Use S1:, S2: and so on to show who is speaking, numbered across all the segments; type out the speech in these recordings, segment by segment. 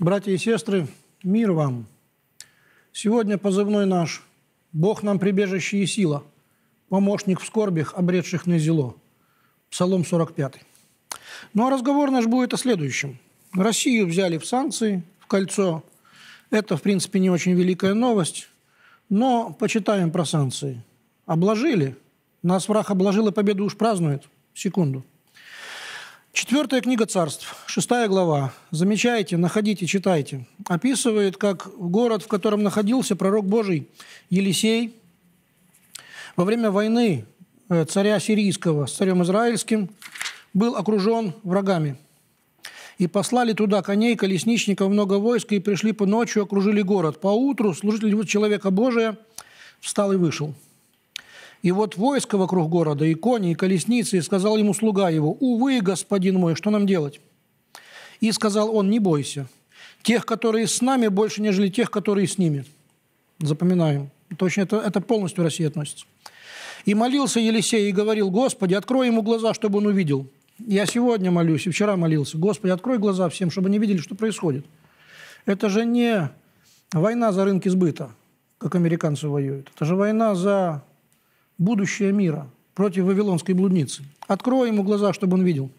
S1: Братья и сестры, мир вам! Сегодня позывной наш «Бог нам прибежище и сила, помощник в скорбях, обретших на зело». Псалом 45. Ну а разговор наш будет о следующем. Россию взяли в санкции, в кольцо. Это, в принципе, не очень великая новость, но почитаем про санкции. Обложили. Нас враг обложил и победу уж празднует. Секунду. Четвертая книга царств, шестая глава. Замечайте, находите, читайте. Описывает, как город, в котором находился пророк Божий Елисей, во время войны э, царя сирийского с царем израильским был окружен врагами. И послали туда коней, колесничников, много войск, и пришли по ночью окружили город. По утру служитель человека Божия встал и вышел – и вот войско вокруг города, и кони, и колесницы, и сказал ему слуга его, «Увы, господин мой, что нам делать?» И сказал он, «Не бойся, тех, которые с нами, больше, нежели тех, которые с ними». Запоминаем. Точно это, это полностью России относится. «И молился Елисей и говорил, «Господи, открой ему глаза, чтобы он увидел». Я сегодня молюсь и вчера молился. «Господи, открой глаза всем, чтобы они видели, что происходит». Это же не война за рынки сбыта, как американцы воюют. Это же война за будущее мира против Вавилонской блудницы. Открой ему глаза, чтобы он видел.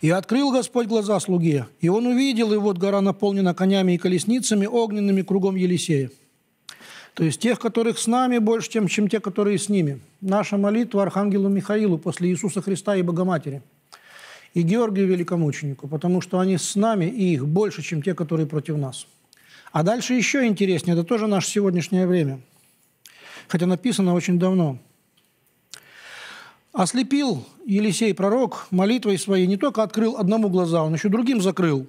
S1: И открыл Господь глаза слуге, и он увидел, и вот гора наполнена конями и колесницами, огненными кругом Елисея. То есть тех, которых с нами, больше, чем, чем те, которые с ними. Наша молитва Архангелу Михаилу после Иисуса Христа и Богоматери. И Георгию Великомученику, потому что они с нами, и их больше, чем те, которые против нас. А дальше еще интереснее, это тоже наше сегодняшнее время – хотя написано очень давно. Ослепил Елисей пророк молитвой своей, не только открыл одному глаза, он еще другим закрыл,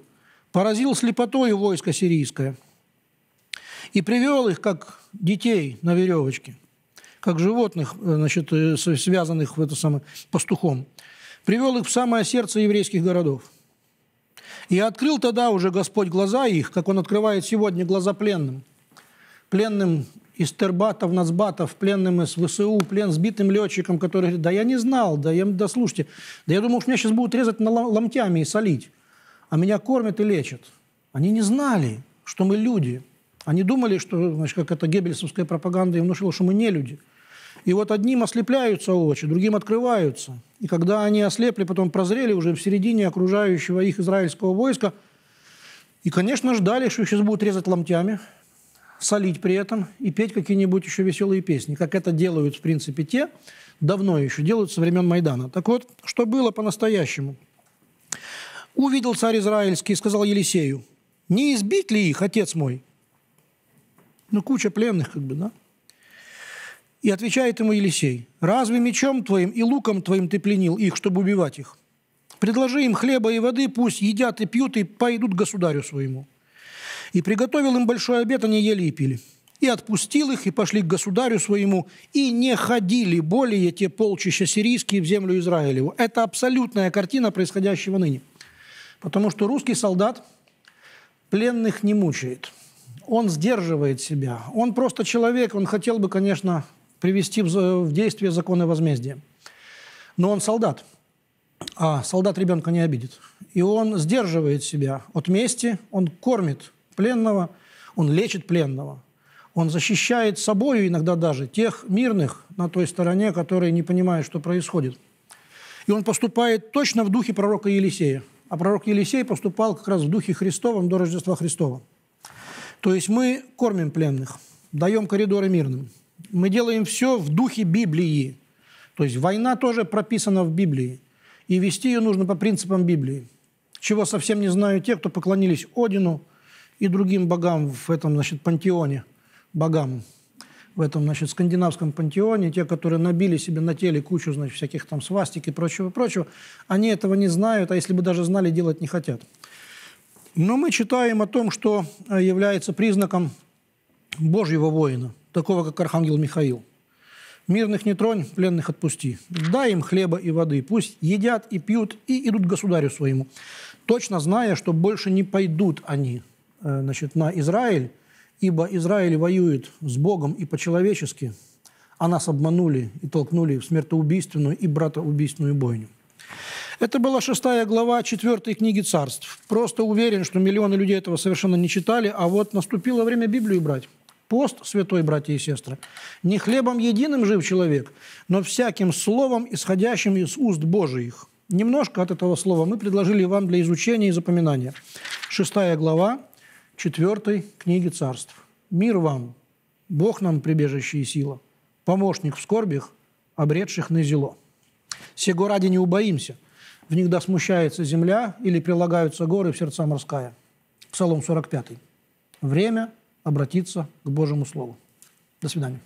S1: поразил слепотою войско сирийское и привел их, как детей на веревочке, как животных, э, значит, э, связанных в это самое, пастухом, привел их в самое сердце еврейских городов. И открыл тогда уже Господь глаза их, как Он открывает сегодня глаза пленным, пленным из Тербатов, Нацбатов, пленным из ВСУ, плен сбитым летчиком, который говорит, да я не знал, да, я, да слушайте, да я думал, что меня сейчас будут резать на ломтями и солить, а меня кормят и лечат. Они не знали, что мы люди. Они думали, что, значит, как это геббельсовская пропаганда им внушила, что мы не люди. И вот одним ослепляются очи, другим открываются. И когда они ослепли, потом прозрели уже в середине окружающего их израильского войска, и, конечно, ждали, что их сейчас будут резать ломтями – солить при этом и петь какие-нибудь еще веселые песни, как это делают, в принципе, те, давно еще делают со времен Майдана. Так вот, что было по-настоящему? Увидел царь Израильский и сказал Елисею, не избить ли их, отец мой? Ну, куча пленных, как бы, да? И отвечает ему Елисей, разве мечом твоим и луком твоим ты пленил их, чтобы убивать их? Предложи им хлеба и воды, пусть едят и пьют и пойдут к государю своему. И приготовил им большой обед, они ели и пили. И отпустил их, и пошли к государю своему, и не ходили более те полчища сирийские в землю Израилеву. Это абсолютная картина происходящего ныне. Потому что русский солдат пленных не мучает. Он сдерживает себя. Он просто человек, он хотел бы, конечно, привести в действие законы возмездия. Но он солдат. А солдат ребенка не обидит. И он сдерживает себя от мести, он кормит пленного, он лечит пленного, он защищает собою иногда даже тех мирных на той стороне, которые не понимают, что происходит. И он поступает точно в духе пророка Елисея. А пророк Елисей поступал как раз в духе Христовом до Рождества Христова. То есть мы кормим пленных, даем коридоры мирным. Мы делаем все в духе Библии. То есть война тоже прописана в Библии. И вести ее нужно по принципам Библии, чего совсем не знают те, кто поклонились Одину – и другим богам в этом, значит, пантеоне, богам в этом, значит, скандинавском пантеоне, те, которые набили себе на теле кучу, значит, всяких там свастик и прочего, прочего, они этого не знают, а если бы даже знали, делать не хотят. Но мы читаем о том, что э, является признаком Божьего воина, такого, как Архангел Михаил. «Мирных не тронь, пленных отпусти. Дай им хлеба и воды, пусть едят и пьют и идут к государю своему, точно зная, что больше не пойдут они Э, значит, на Израиль, ибо Израиль воюет с Богом и по-человечески, а нас обманули и толкнули в смертоубийственную и братоубийственную бойню. Это была шестая глава четвертой книги царств. Просто уверен, что миллионы людей этого совершенно не читали, а вот наступило время Библию брать. Пост, святой, братья и сестры, не хлебом единым жив человек, но всяким словом, исходящим из уст Божиих. Немножко от этого слова мы предложили вам для изучения и запоминания. Шестая глава, четвертой книги царств. «Мир вам, Бог нам прибежище и сила, помощник в скорбях, обретших на зело. Сего ради не убоимся, в них да смущается земля или прилагаются горы в сердца морская». Псалом 45. Время обратиться к Божьему Слову. До свидания.